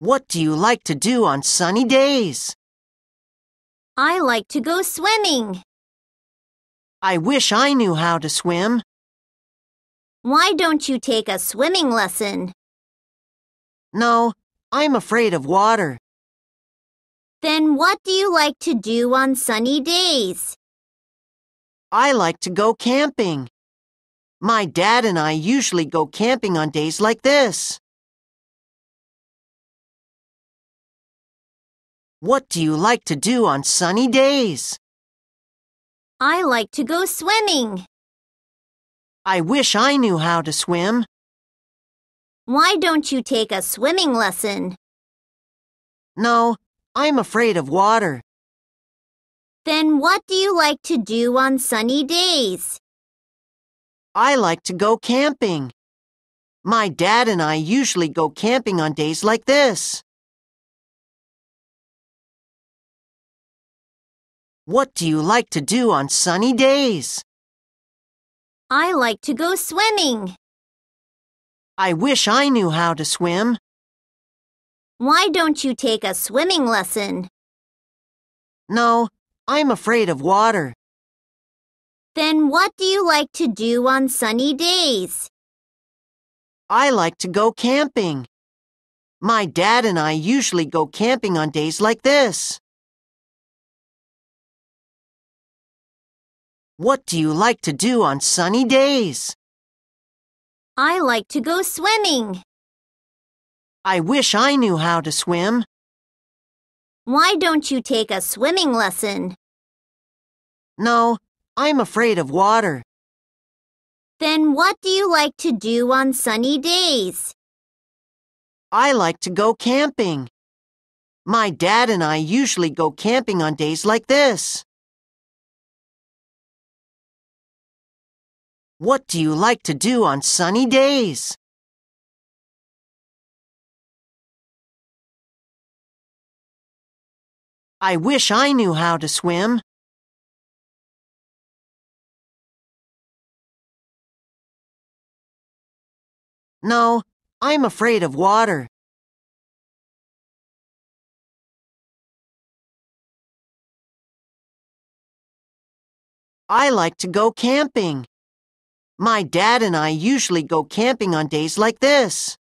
What do you like to do on sunny days? I like to go swimming. I wish I knew how to swim. Why don't you take a swimming lesson? No, I'm afraid of water. Then what do you like to do on sunny days? I like to go camping. My dad and I usually go camping on days like this. What do you like to do on sunny days? I like to go swimming. I wish I knew how to swim. Why don't you take a swimming lesson? No, I'm afraid of water. Then what do you like to do on sunny days? I like to go camping. My dad and I usually go camping on days like this. What do you like to do on sunny days? I like to go swimming. I wish I knew how to swim. Why don't you take a swimming lesson? No, I'm afraid of water. Then what do you like to do on sunny days? I like to go camping. My dad and I usually go camping on days like this. What do you like to do on sunny days? I like to go swimming. I wish I knew how to swim. Why don't you take a swimming lesson? No, I'm afraid of water. Then what do you like to do on sunny days? I like to go camping. My dad and I usually go camping on days like this. What do you like to do on sunny days? I wish I knew how to swim. No, I'm afraid of water. I like to go camping. My dad and I usually go camping on days like this.